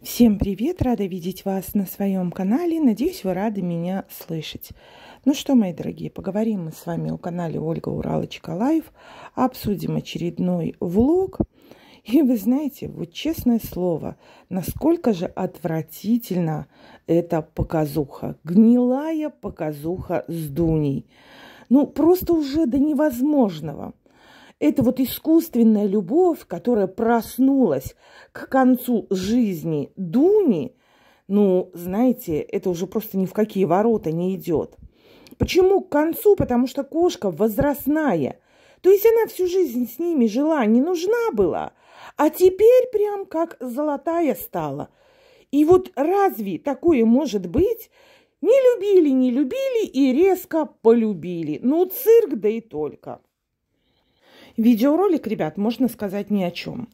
Всем привет! Рада видеть вас на своем канале. Надеюсь, вы рады меня слышать. Ну что, мои дорогие, поговорим мы с вами о канале Ольга Уралочка Лайв. Обсудим очередной влог. И вы знаете, вот честное слово, насколько же отвратительно эта показуха. Гнилая показуха с Дуней. Ну, просто уже до невозможного – это вот искусственная любовь, которая проснулась к концу жизни Дуни, ну, знаете, это уже просто ни в какие ворота не идет. Почему к концу? Потому что кошка возрастная. То есть она всю жизнь с ними жила, не нужна была. А теперь прям как золотая стала. И вот разве такое может быть? Не любили, не любили и резко полюбили. Ну, цирк да и только. Видеоролик, ребят, можно сказать ни о чем.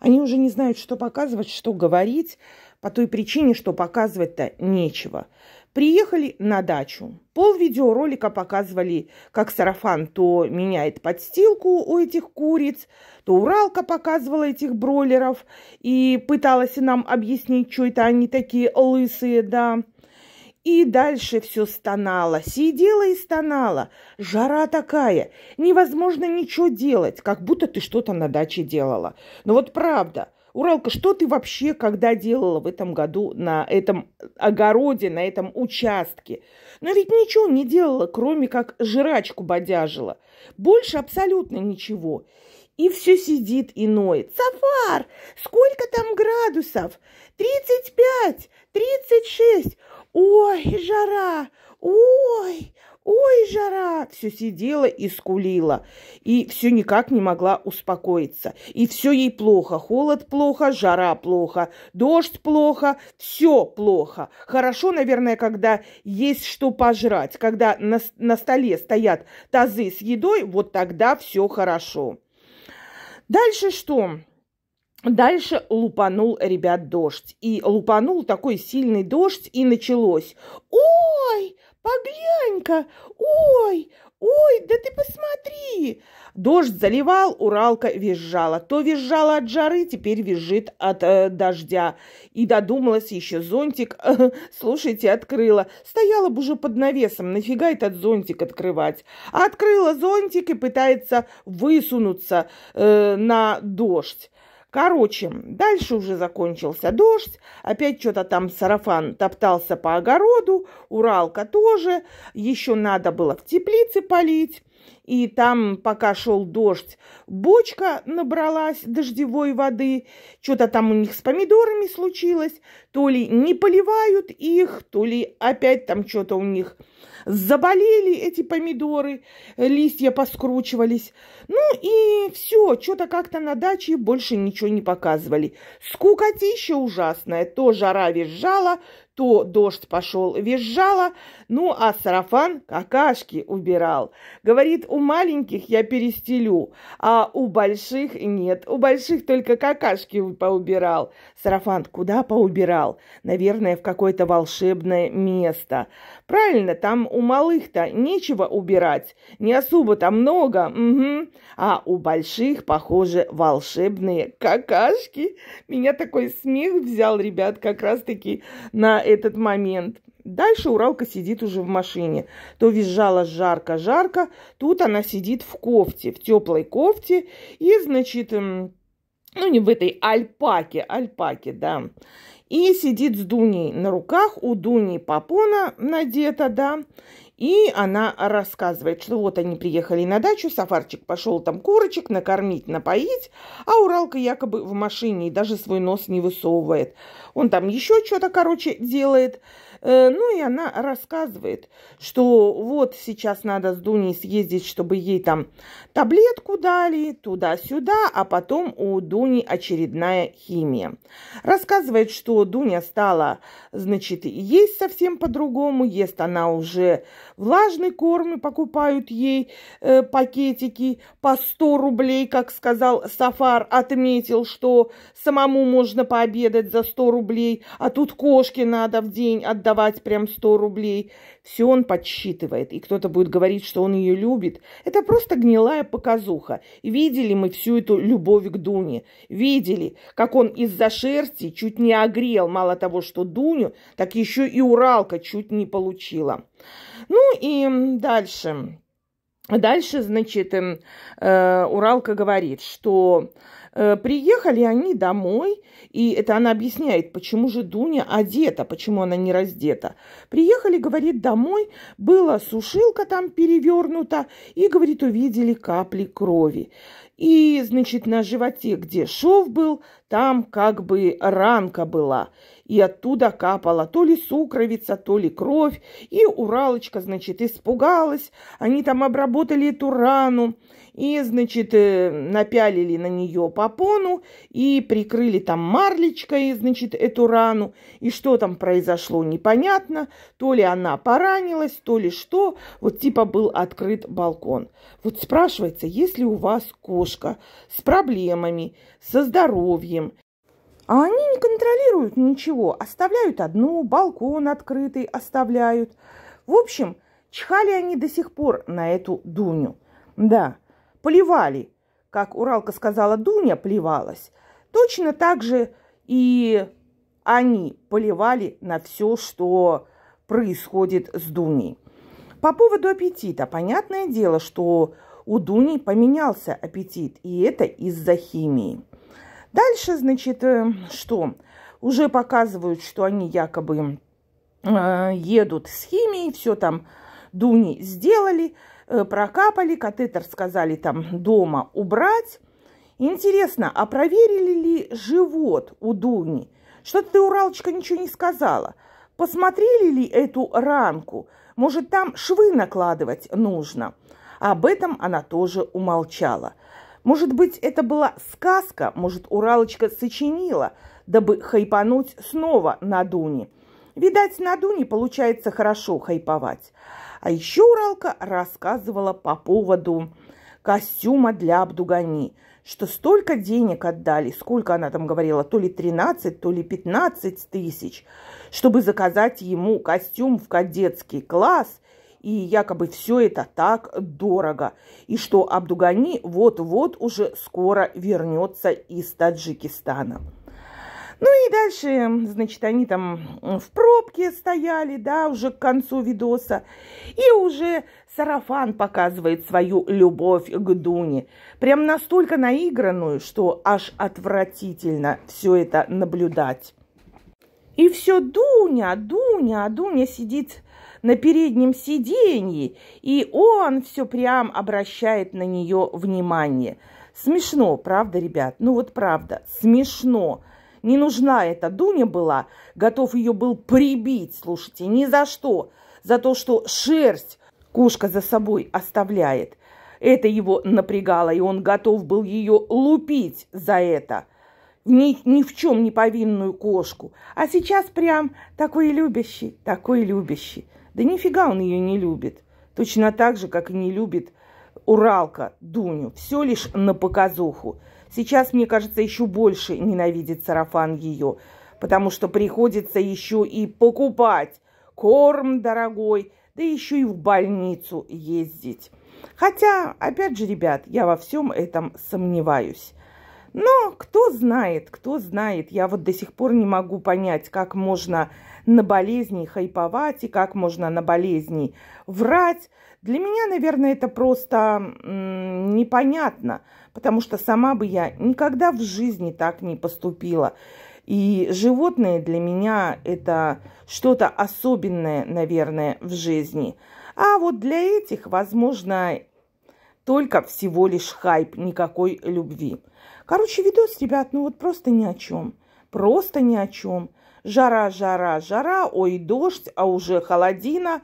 Они уже не знают, что показывать, что говорить, по той причине, что показывать-то нечего. Приехали на дачу. Пол видеоролика показывали, как сарафан то меняет подстилку у этих куриц, то Уралка показывала этих бройлеров и пыталась нам объяснить, что это они такие лысые, да. И дальше все стонало, сидела и стонала. Жара такая, невозможно ничего делать, как будто ты что-то на даче делала. Но вот правда, Уралка, что ты вообще когда делала в этом году на этом огороде, на этом участке? Но ведь ничего не делала, кроме как жрачку бодяжила. Больше абсолютно ничего. И все сидит и ноет. Сафар, сколько там градусов? 35, 36. Ой, жара, ой, ой, жара. Все сидела и скулила. И все никак не могла успокоиться. И все ей плохо. Холод плохо, жара плохо, дождь плохо, все плохо. Хорошо, наверное, когда есть что пожрать. Когда на, на столе стоят тазы с едой, вот тогда все хорошо. Дальше что? Дальше лупанул, ребят, дождь. И лупанул такой сильный дождь, и началось. «Ой, поглянь-ка! Ой, «Ой, да ты посмотри!» Дождь заливал, Уралка визжала. То визжала от жары, теперь визжит от э, дождя. И додумалась еще зонтик, э, слушайте, открыла. Стояла бы уже под навесом, нафига этот зонтик открывать? Открыла зонтик и пытается высунуться э, на дождь. Короче, дальше уже закончился дождь, опять что-то там сарафан топтался по огороду, Уралка тоже, еще надо было в теплице полить и там, пока шел дождь, бочка набралась дождевой воды, что-то там у них с помидорами случилось, то ли не поливают их, то ли опять там что-то у них заболели эти помидоры, листья поскручивались. Ну и все, что-то как-то на даче больше ничего не показывали. Скукотища ужасная, то жара визжала, то дождь пошел, визжала, ну а сарафан какашки убирал. Говорит, у маленьких я перестелю, а у больших нет, у больших только какашки поубирал. Сарафан куда поубирал? Наверное, в какое-то волшебное место. Правильно, там у малых-то нечего убирать, не особо-то много, угу. а у больших, похоже, волшебные какашки. Меня такой смех взял, ребят, как раз-таки на этот момент. Дальше Уралка сидит уже в машине. То визжала жарко-жарко, тут она сидит в кофте, в теплой кофте. И, значит, эм, ну не в этой альпаке, альпаке, да. И сидит с Дуней на руках, у Дуни попона надета, да. И она рассказывает, что вот они приехали на дачу, Сафарчик пошел там курочек накормить, напоить, а Уралка якобы в машине и даже свой нос не высовывает. Он там еще что-то, короче, делает. Э, ну и она рассказывает, что вот сейчас надо с Дуней съездить, чтобы ей там таблетку дали, туда-сюда, а потом у Дуни очередная химия. Рассказывает, что Дуня стала, значит, есть совсем по-другому, ест она уже влажный корм и покупают ей э, пакетики по 100 рублей, как сказал Сафар, отметил, что самому можно пообедать за 100 рублей, а тут кошки надо в день отдать отдавать прям 100 рублей. Все он подсчитывает, и кто-то будет говорить, что он ее любит. Это просто гнилая показуха. Видели мы всю эту любовь к Дуне. Видели, как он из-за шерсти чуть не огрел, мало того, что Дуню, так еще и Уралка чуть не получила. Ну и дальше. Дальше, значит, эм, э, Уралка говорит, что э, приехали они домой, и это она объясняет, почему же Дуня одета, почему она не раздета. Приехали, говорит, домой, была сушилка там перевернута, и, говорит, увидели капли крови. И, значит, на животе, где шов был, там как бы ранка была. И оттуда капала то ли сукровица, то ли кровь. И Уралочка, значит, испугалась. Они там обработали эту рану и, значит, э, напялили на нее попону и прикрыли там марлечкой, значит, эту рану. И что там произошло, непонятно. То ли она поранилась, то ли что. Вот типа был открыт балкон. Вот спрашивается, если у вас кошка с проблемами, со здоровьем, а они не контролируют ничего, оставляют одну, балкон открытый оставляют. В общем, чхали они до сих пор на эту Дуню. Да, Поливали, как Уралка сказала Дуня, плевалась. Точно так же и они поливали на все, что происходит с Дуней. По поводу аппетита. Понятное дело, что у Дуни поменялся аппетит, и это из-за химии. Дальше, значит, э, что? Уже показывают, что они якобы э, едут с химией, все там Дуни сделали – Э, прокапали, катетер сказали там дома убрать. Интересно, а проверили ли живот у Дуни? Что-то ты, Уралочка, ничего не сказала. Посмотрели ли эту ранку? Может, там швы накладывать нужно? Об этом она тоже умолчала. Может быть, это была сказка, может, Уралочка сочинила, дабы хайпануть снова на Дуне. Видать, на Дуне получается хорошо хайповать. А еще Уралка рассказывала по поводу костюма для Абдугани, что столько денег отдали, сколько она там говорила, то ли 13, то ли 15 тысяч, чтобы заказать ему костюм в кадетский класс, и якобы все это так дорого, и что Абдугани вот-вот уже скоро вернется из Таджикистана. Ну и дальше, значит, они там в пробке стояли, да, уже к концу видоса. И уже сарафан показывает свою любовь к Дуне. Прям настолько наигранную, что аж отвратительно все это наблюдать. И все Дуня, Дуня, Дуня сидит на переднем сиденье, и он все прям обращает на нее внимание. Смешно, правда, ребят? Ну вот правда, смешно. Смешно не нужна эта Дуня была, готов ее был прибить, слушайте, ни за что. За то, что шерсть кошка за собой оставляет. Это его напрягало, и он готов был ее лупить за это. Ни, ни в чем не повинную кошку. А сейчас прям такой любящий, такой любящий. Да нифига он ее не любит. Точно так же, как и не любит Уралка Дуню. Все лишь на показуху. Сейчас, мне кажется, еще больше ненавидит сарафан ее, потому что приходится еще и покупать корм дорогой, да еще и в больницу ездить. Хотя, опять же, ребят, я во всем этом сомневаюсь. Но кто знает, кто знает, я вот до сих пор не могу понять, как можно на болезни хайповать и как можно на болезни врать. Для меня, наверное, это просто м -м, непонятно потому что сама бы я никогда в жизни так не поступила. И животные для меня это что-то особенное, наверное, в жизни. А вот для этих, возможно, только всего лишь хайп, никакой любви. Короче, видос, ребят, ну вот просто ни о чем. Просто ни о чем. Жара, жара, жара, ой, дождь, а уже холодина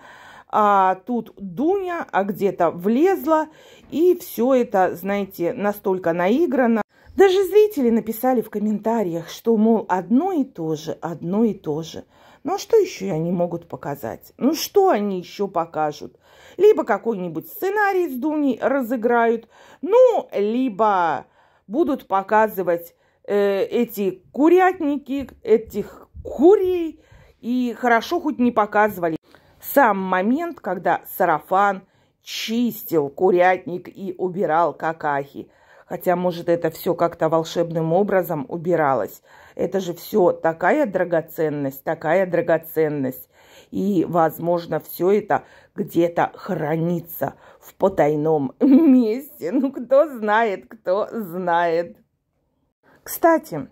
а тут Дуня, а где-то влезла, и все это, знаете, настолько наиграно. Даже зрители написали в комментариях, что, мол, одно и то же, одно и то же. Ну а что еще они могут показать? Ну что они еще покажут? Либо какой-нибудь сценарий с Дуней разыграют, ну, либо будут показывать э, эти курятники, этих курей, и хорошо хоть не показывали сам момент, когда сарафан чистил курятник и убирал какахи. Хотя, может, это все как-то волшебным образом убиралось. Это же все такая драгоценность, такая драгоценность. И, возможно, все это где-то хранится в потайном месте. Ну, кто знает, кто знает. Кстати,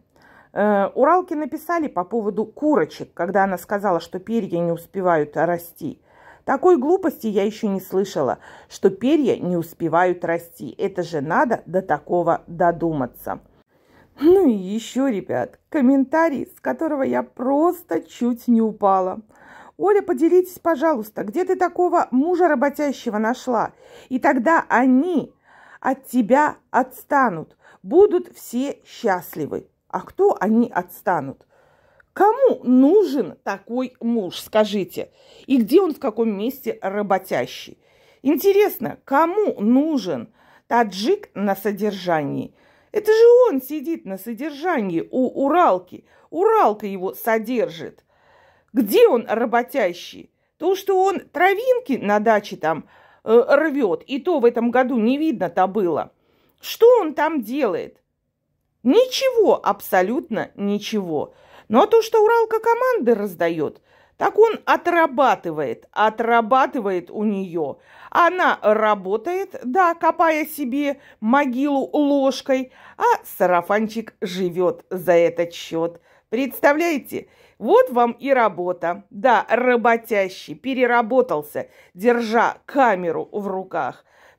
Э, уралки написали по поводу курочек, когда она сказала, что перья не успевают расти. Такой глупости я еще не слышала, что перья не успевают расти. Это же надо до такого додуматься. Ну и еще, ребят, комментарий, с которого я просто чуть не упала. Оля, поделитесь, пожалуйста, где ты такого мужа работящего нашла? И тогда они от тебя отстанут, будут все счастливы. А кто они отстанут? Кому нужен такой муж, скажите? И где он в каком месте работящий? Интересно, кому нужен таджик на содержании? Это же он сидит на содержании у Уралки. Уралка его содержит. Где он работящий? То, что он травинки на даче там э, рвет, и то в этом году не видно-то было. Что он там делает? Ничего, абсолютно ничего. Но то, что Уралка команды раздает, так он отрабатывает, отрабатывает у нее. Она работает, да, копая себе могилу ложкой, а сарафанчик живет за этот счет. Представляете? Вот вам и работа. Да, работящий, переработался, держа камеру в руках –